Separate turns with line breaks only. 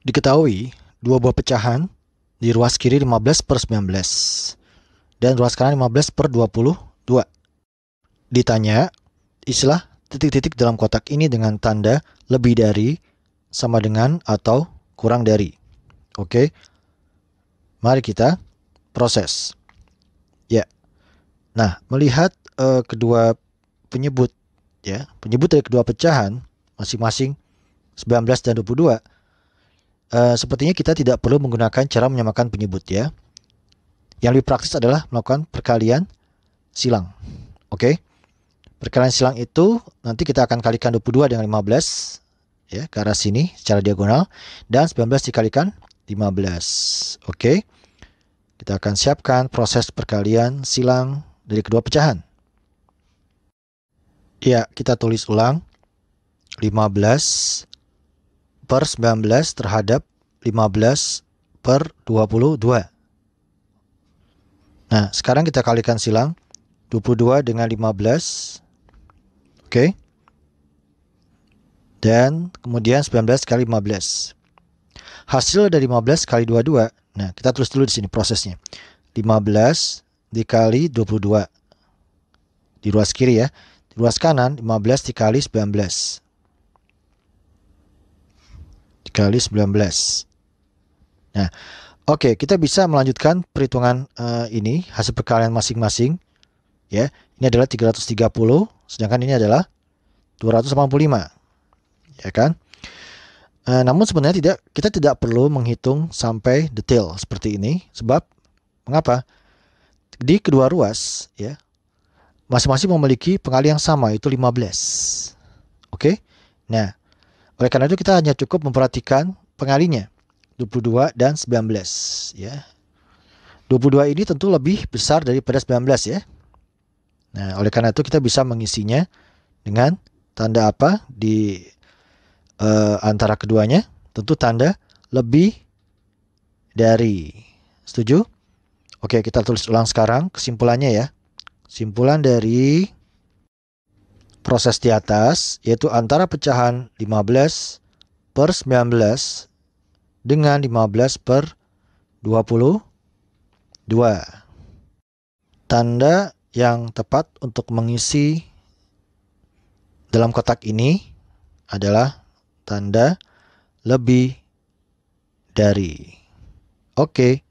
Diketahui, dua buah pecahan di ruas kiri 15 per 19 dan ruas kanan 15 per 22. Ditanya, istilah titik-titik dalam kotak ini dengan tanda lebih dari, sama dengan, atau kurang dari. Oke, mari kita proses. Ya. Nah, melihat uh, kedua penyebut ya, penyebut dari kedua pecahan masing-masing 19 dan 22 Uh, eh, sepertinya kita tidak perlu menggunakan cara menyamakan penyebut ya. Yang lebih praktis adalah melakukan perkalian silang. Oke. Okay? Perkalian silang itu nanti kita akan kalikan 22 dengan 15 ya ke arah sini secara diagonal dan 19 dikalikan 15. Oke. Okay? Kita akan siapkan proses perkalian silang dari kedua pecahan. Ya, kita tulis ulang. 15 per 19 terhadap 15 per 22. Nah, sekarang kita kalikan silang. 22 dengan 15. Oke. Dan kemudian 19 kali 15. Hasil dari 15 kali 22 Nah, kita tulis dulu di sini prosesnya. 15 dikali 22 di ruas kiri ya. Di ruas kanan 15 dikali 19. Dikali 19. Nah, oke, okay, kita bisa melanjutkan perhitungan uh, ini hasil perkalian masing-masing ya. Ini adalah 330 sedangkan ini adalah 285. Ya kan? Eh, namun sebenarnya tidak kita tidak perlu menghitung sampai detail seperti ini sebab mengapa di kedua ruas ya masing-masing memiliki pengali yang sama itu 15. Oke. Okay? Nah, oleh karena itu kita hanya cukup memperhatikan pengalinya 22 dan 19 ya. 22 ini tentu lebih besar daripada 19 ya. Nah, oleh karena itu kita bisa mengisinya dengan tanda apa di uh, antara keduanya, tentu tanda lebih dari. Setuju? Oke, kita tulis ulang sekarang kesimpulannya ya. simpulan dari proses di atas yaitu antara pecahan 15 per 19 dengan 15 per 22. Tanda yang tepat untuk mengisi dalam kotak ini adalah tanda lebih dari. Oke. Okay.